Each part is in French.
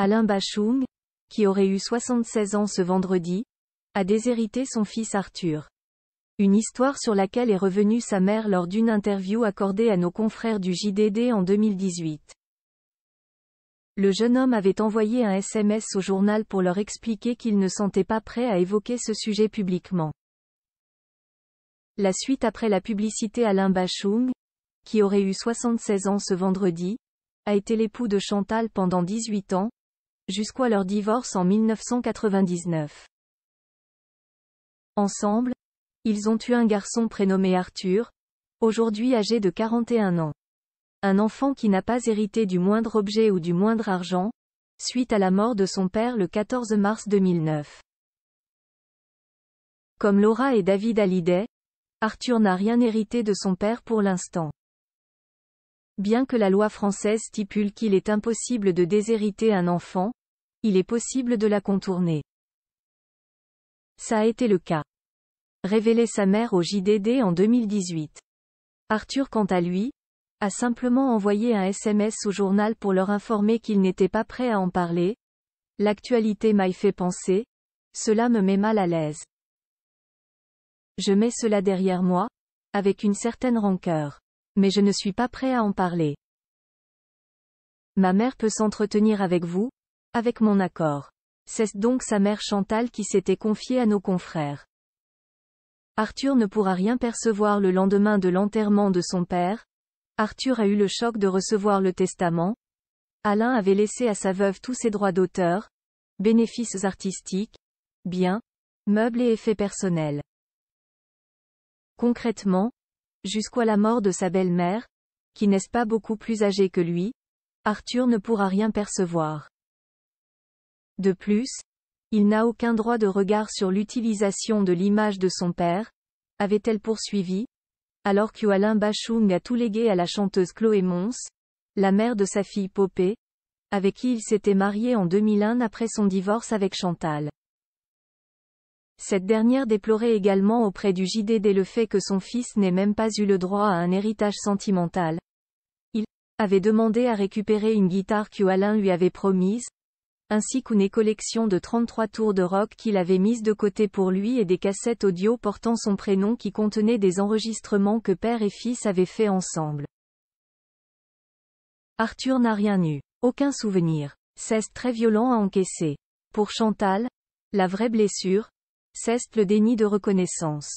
Alain Bachung, qui aurait eu 76 ans ce vendredi, a déshérité son fils Arthur. Une histoire sur laquelle est revenue sa mère lors d'une interview accordée à nos confrères du JDD en 2018. Le jeune homme avait envoyé un SMS au journal pour leur expliquer qu'il ne sentait pas prêt à évoquer ce sujet publiquement. La suite après la publicité Alain Bachung, qui aurait eu 76 ans ce vendredi, a été l'époux de Chantal pendant 18 ans, jusqu'à leur divorce en 1999. Ensemble, ils ont eu un garçon prénommé Arthur, aujourd'hui âgé de 41 ans. Un enfant qui n'a pas hérité du moindre objet ou du moindre argent, suite à la mort de son père le 14 mars 2009. Comme Laura et David Hallyday, Arthur n'a rien hérité de son père pour l'instant. Bien que la loi française stipule qu'il est impossible de déshériter un enfant, il est possible de la contourner. Ça a été le cas. Révélé sa mère au JDD en 2018. Arthur quant à lui, a simplement envoyé un SMS au journal pour leur informer qu'il n'était pas prêt à en parler. L'actualité m'a fait penser. Cela me met mal à l'aise. Je mets cela derrière moi, avec une certaine rancœur mais je ne suis pas prêt à en parler. Ma mère peut s'entretenir avec vous Avec mon accord. C'est donc sa mère Chantal qui s'était confiée à nos confrères. Arthur ne pourra rien percevoir le lendemain de l'enterrement de son père. Arthur a eu le choc de recevoir le testament. Alain avait laissé à sa veuve tous ses droits d'auteur, bénéfices artistiques, biens, meubles et effets personnels. Concrètement, Jusqu'à la mort de sa belle-mère, qui n'est-ce pas beaucoup plus âgée que lui, Arthur ne pourra rien percevoir. De plus, il n'a aucun droit de regard sur l'utilisation de l'image de son père, avait-elle poursuivi, alors que Alain Bachung a tout légué à la chanteuse Chloé Mons, la mère de sa fille Popé, avec qui il s'était marié en 2001 après son divorce avec Chantal. Cette dernière déplorait également auprès du JDD le fait que son fils n'ait même pas eu le droit à un héritage sentimental. Il avait demandé à récupérer une guitare que Alain lui avait promise, ainsi qu'une collection de 33 tours de rock qu'il avait mise de côté pour lui et des cassettes audio portant son prénom qui contenaient des enregistrements que père et fils avaient fait ensemble. Arthur n'a rien eu. Aucun souvenir. Cesse très violent à encaisser. Pour Chantal, la vraie blessure, Ceste le déni de reconnaissance.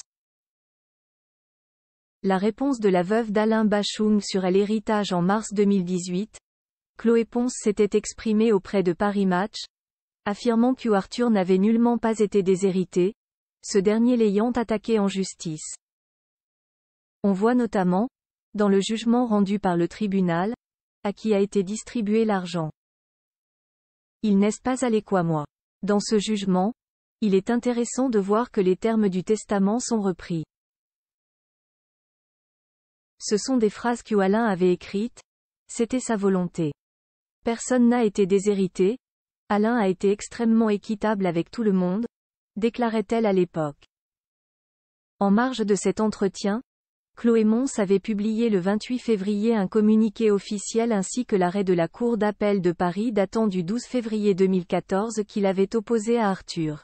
La réponse de la veuve d'Alain Bachung sur l'héritage en mars 2018. Chloé Ponce s'était exprimée auprès de Paris Match, affirmant que Arthur n'avait nullement pas été déshérité, ce dernier l'ayant attaqué en justice. On voit notamment, dans le jugement rendu par le tribunal, à qui a été distribué l'argent. Il n'est pas allé quoi moi. Dans ce jugement, il est intéressant de voir que les termes du testament sont repris. Ce sont des phrases Alain avait écrites. C'était sa volonté. Personne n'a été déshérité. Alain a été extrêmement équitable avec tout le monde, déclarait-elle à l'époque. En marge de cet entretien, Chloé Mons avait publié le 28 février un communiqué officiel ainsi que l'arrêt de la Cour d'appel de Paris datant du 12 février 2014 qu'il avait opposé à Arthur.